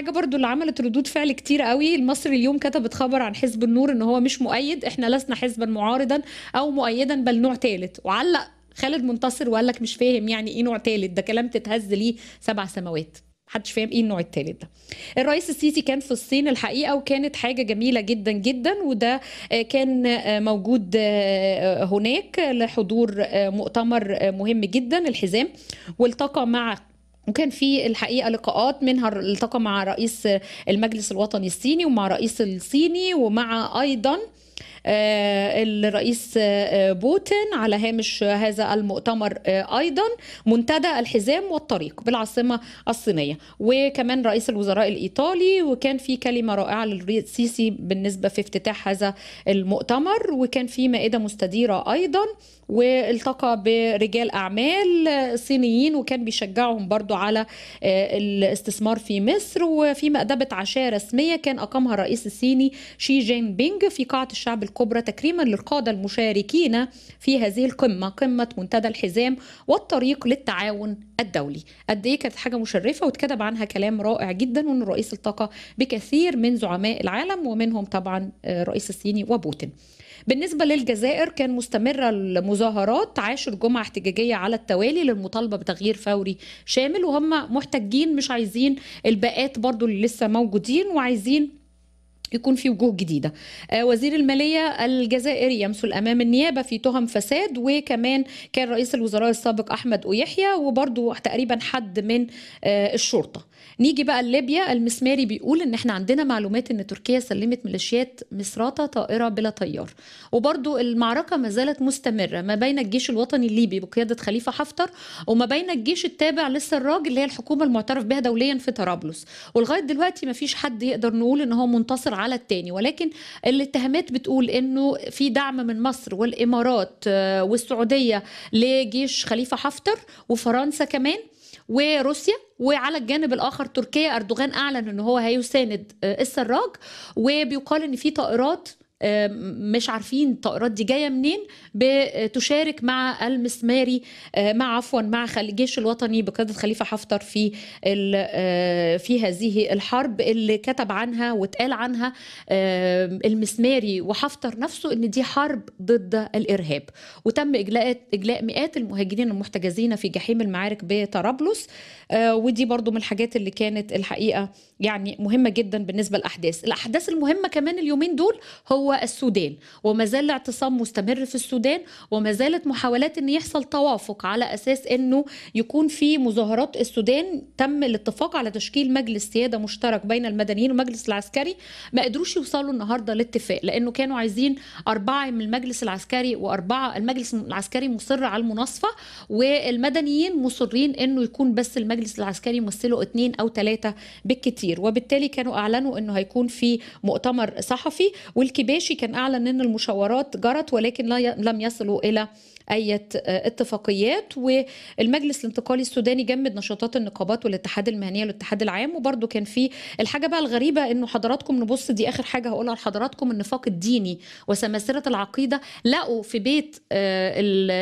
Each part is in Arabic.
الحاجه برضو اللي عملت ردود فعل كتير قوي المصري اليوم كتبت خبر عن حزب النور ان هو مش مؤيد احنا لسنا حزبا معارضا او مؤيدا بل نوع ثالث وعلق خالد منتصر وقال لك مش فاهم يعني ايه نوع ثالث ده كلام تتهز ليه سبع سماوات محدش فاهم ايه النوع التالت ده الرئيس السيسي كان في الصين الحقيقه وكانت حاجه جميله جدا جدا وده آه، كان آه، موجود آه، هناك لحضور مؤتمر مهم جدا الحزام والتقى مع وكان في الحقيقه لقاءات منها التقى مع رئيس المجلس الوطني الصيني ومع رئيس الصيني ومع ايضا آه، الرئيس آه، آه، بوتين على هامش هذا المؤتمر ايضا منتدى الحزام والطريق بالعاصمه الصينيه وكمان رئيس الوزراء الايطالي وكان في كلمه رائعه للسيسي بالنسبه في افتتاح هذا المؤتمر وكان في مائده مستديره ايضا والتقى برجال اعمال صينيين وكان بيشجعهم برضو على الاستثمار في مصر وفي مأدبة عشاء رسمية كان أقامها الرئيس الصيني شي جين بينج في قاعة الشعب الكبرى تكريما للقادة المشاركين في هذه القمة قمة منتدى الحزام والطريق للتعاون الدولي قد ايه كانت حاجة مشرفة واتكتب عنها كلام رائع جدا وان رئيس الطاقة بكثير من زعماء العالم ومنهم طبعا الرئيس الصيني وبوتين بالنسبة للجزائر كان مستمرة المظاهرات عاشر جمعة احتجاجية على التوالي للمطالبة بتغيير فوري شامل وهم محتجين مش عايزين الباقات برضو اللي لسه موجودين وعايزين يكون في وجوه جديدة آه، وزير المالية الجزائري يمثل أمام النيابة في تهم فساد وكمان كان رئيس الوزراء السابق أحمد أويحيا وبرضو تقريبا حد من آه، الشرطة نيجي بقى لليبيا المسماري بيقول ان احنا عندنا معلومات ان تركيا سلمت ميليشيات مصراته طائره بلا طيار وبرضو المعركه ما زالت مستمره ما بين الجيش الوطني الليبي بقياده خليفه حفتر وما بين الجيش التابع للسراج اللي هي الحكومه المعترف بها دوليا في طرابلس ولغايه دلوقتي ما فيش حد يقدر نقول ان هو منتصر على التاني ولكن الاتهامات بتقول انه في دعم من مصر والامارات آه، والسعوديه لجيش خليفه حفتر وفرنسا كمان وروسيا وعلى الجانب الاخر تركيا اردوغان اعلن ان هو هيساند آه، السراج وبيقال ان في طائرات مش عارفين الطائرات دي جايه منين بتشارك مع المسماري آه، مع عفوا مع الجيش الوطني بقياده خليفه حفتر في آه، في هذه الحرب اللي كتب عنها واتقال عنها المسماري وحفتر نفسه ان دي حرب ضد الارهاب وتم اجلاء اجلاء مئات المهاجرين المحتجزين في جحيم المعارك بطرابلس آه، ودي برضو من الحاجات اللي كانت الحقيقه يعني مهمه جدا بالنسبه للاحداث الاحداث المهمه كمان اليومين دول هو السودان وما زال الاعتصام مستمر في السودان وما زالت محاولات ان يحصل توافق على اساس انه يكون في مظاهرات السودان تم الاتفاق على تشكيل مجلس سياده مشترك بين المدنيين والمجلس العسكري ما قدروش يوصلوا النهارده لاتفاق لانه كانوا عايزين اربعه من المجلس العسكري واربعه المجلس العسكري مصر على المناصفه والمدنيين مصرين انه يكون بس المجلس العسكري يمثله اثنين او ثلاثه بالكثير وبالتالي كانوا اعلنوا انه هيكون في مؤتمر صحفي والكباش الماشي كان أعلن أن المشاورات جرت ولكن لم يصلوا إلى أي اتفاقيات والمجلس الانتقالي السوداني جمد نشاطات النقابات والاتحاد المهنية والاتحاد العام وبرده كان في الحاجة بقى الغريبة إنه حضراتكم نبص دي آخر حاجة هقولها لحضراتكم النفاق الديني وسماسرة العقيدة لقوا في بيت آه،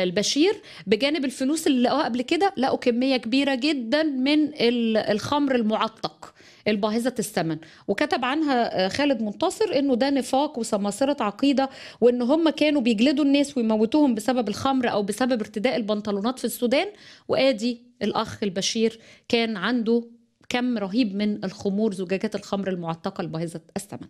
البشير بجانب الفلوس اللي لقوها قبل كده لقوا كمية كبيرة جدا من الخمر المعتق الباهظة الثمن وكتب عنها آه، خالد منتصر انه ده نفاق وسماسرة عقيدة وان هم كانوا بيجلدوا الناس ويموتوهم بسبب الخمر او بسبب ارتداء البنطلونات في السودان وادي الاخ البشير كان عنده كم رهيب من الخمور زجاجات الخمر المعتقة الباهظة الثمن